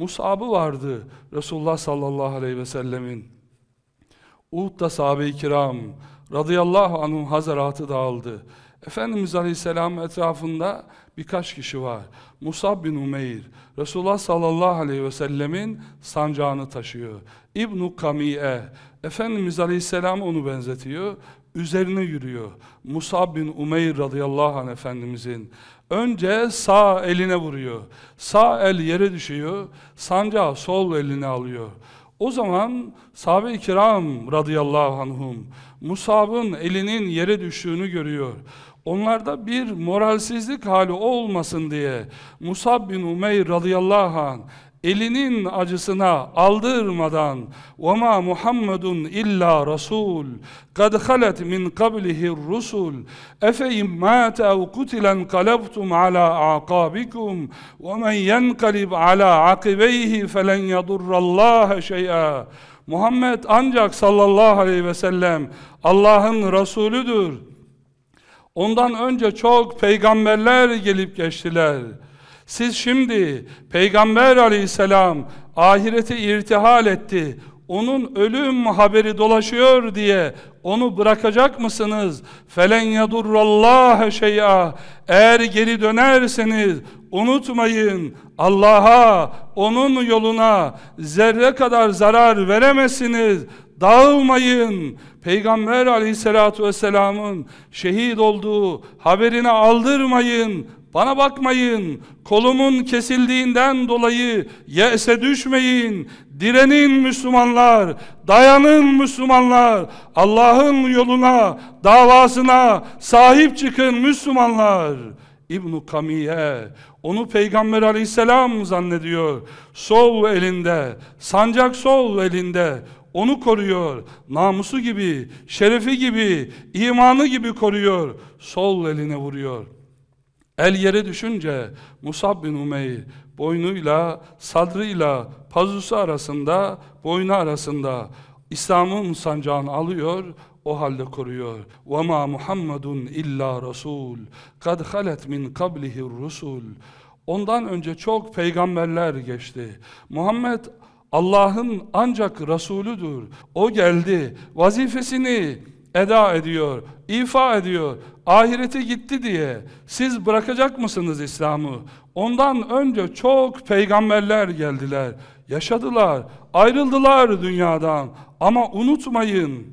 Mus'ab'ı vardı Resulullah sallallahu aleyhi ve sellemin. Uhud'da sahabe-i kiram radıyallahu anhum hazaratı dağıldı. Efendimiz aleyhisselam etrafında birkaç kişi var. Musab bin Umeyr, Resulullah sallallahu aleyhi ve sellemin sancağını taşıyor. İbn-i Kami'e, Efendimiz aleyhisselam onu benzetiyor üzerine yürüyor. Musab bin Umeyr radıyallahu anh efendimizin. Önce sağ eline vuruyor. Sağ el yere düşüyor. Sancağı sol eline alıyor. O zaman sahabe-i kiram radıyallahu anhum Musab'ın elinin yere düştüğünü görüyor. Onlarda bir moralsizlik hali olmasın diye Musab bin Umeyr radıyallahu anh elinin acısına aldırmadan وَمَا Muhammedun illa rasul قَدْ خَلَتْ min قَبْلِهِ الرُّسُلُ اَفَيْمْ مَاتَ اَوْ قُتِلًا قَلَبْتُمْ عَلَى عَقَابِكُمْ وَمَنْ يَنْقَلِبْ عَلَى عَقِبَيْهِ فَلَنْ يَضُرَّ اللّٰهَ شَيْئًا Muhammed ancak sallallahu aleyhi ve sellem Allah'ın Resulüdür. Ondan önce çok peygamberler gelip geçtiler. Siz şimdi Peygamber aleyhisselam ahirete irtihal etti. Onun ölüm haberi dolaşıyor diye onu bırakacak mısınız? Felen yadurrallaha şey'a. Eğer geri dönerseniz unutmayın Allah'a, onun yoluna zerre kadar zarar veremezsiniz. Dağılmayın. Peygamber aleyhissalatu vesselamın şehit olduğu haberini aldırmayın. Bana bakmayın, kolumun kesildiğinden dolayı yese düşmeyin, direnin Müslümanlar, dayanın Müslümanlar, Allah'ın yoluna, davasına sahip çıkın Müslümanlar. İbn-i Kamiye, onu Peygamber aleyhisselam zannediyor. Sol elinde, sancak sol elinde, onu koruyor. Namusu gibi, şerefi gibi, imanı gibi koruyor. Sol eline vuruyor.'' El yere düşünce Musab bin Umeyr boynuyla, sadrıyla, pazusu arasında, boynu arasında İslam'ın sancağını alıyor, o halde koruyor. وَمَا Muhammedun illa Rasul قَدْ خَلَتْ min قَبْلِهِ Rusul. Ondan önce çok peygamberler geçti. Muhammed Allah'ın ancak Resulüdür. O geldi, vazifesini eda ediyor, ifa ediyor. Ahireti gitti diye siz bırakacak mısınız İslam'ı? Ondan önce çok peygamberler geldiler, yaşadılar, ayrıldılar dünyadan. Ama unutmayın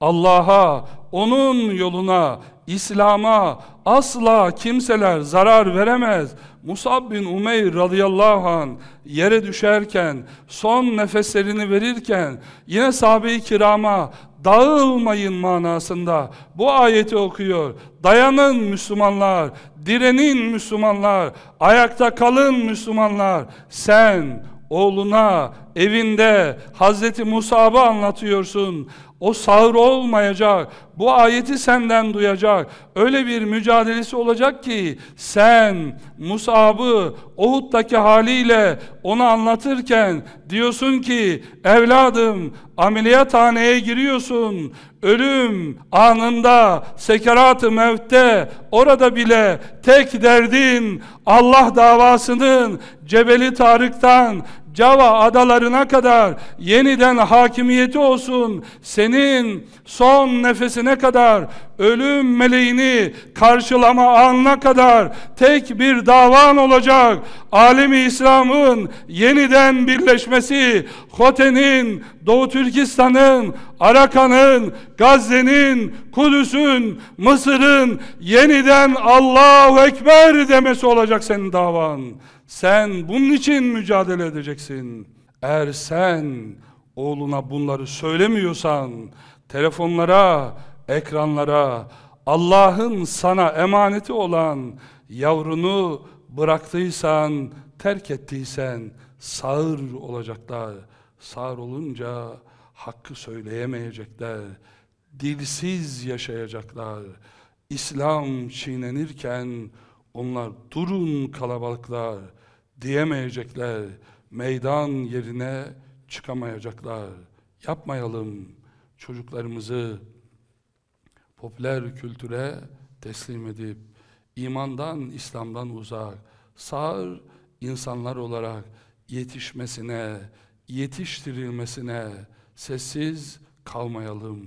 Allah'a, O'nun yoluna, İslam'a asla kimseler zarar veremez. Musab bin Umeyr radıyallahu an yere düşerken, son nefeslerini verirken yine sahabe-i kirama dağılmayın manasında bu ayeti okuyor. Dayanın Müslümanlar, direnin Müslümanlar, ayakta kalın Müslümanlar. Sen oğluna evinde Hazreti Musab'ı anlatıyorsun. O sağır olmayacak. Bu ayeti senden duyacak. Öyle bir mücadelesi olacak ki sen Musab'ı Uhud'daki haliyle onu anlatırken diyorsun ki evladım ameliyathaneye giriyorsun. Ölüm anında sekerat-ı mevte orada bile tek derdin Allah davasının Cebeli Tarık'tan Cava adalarına kadar yeniden hakimiyeti olsun. Senin son nefesine kadar, ölüm meleğini karşılama anına kadar tek bir davan olacak. Alemi İslam'ın yeniden birleşmesi, Hote'nin, Doğu Türkistan'ın, Arakan'ın, Gazze'nin, Kudüs'ün, Mısır'ın yeniden Allahu Ekber demesi olacak senin davan. Sen bunun için mücadele edeceksin. Eğer sen oğluna bunları söylemiyorsan, telefonlara, ekranlara, Allah'ın sana emaneti olan yavrunu bıraktıysan, terk ettiysen sağır olacaklar. Sağır olunca hakkı söyleyemeyecekler, dilsiz yaşayacaklar. İslam çiğnenirken onlar durun kalabalıklar diyemeyecekler, meydan yerine çıkamayacaklar. Yapmayalım çocuklarımızı popüler kültüre teslim edip imandan, İslam'dan uzak, sağır insanlar olarak yetişmesine, yetiştirilmesine, sessiz kalmayalım.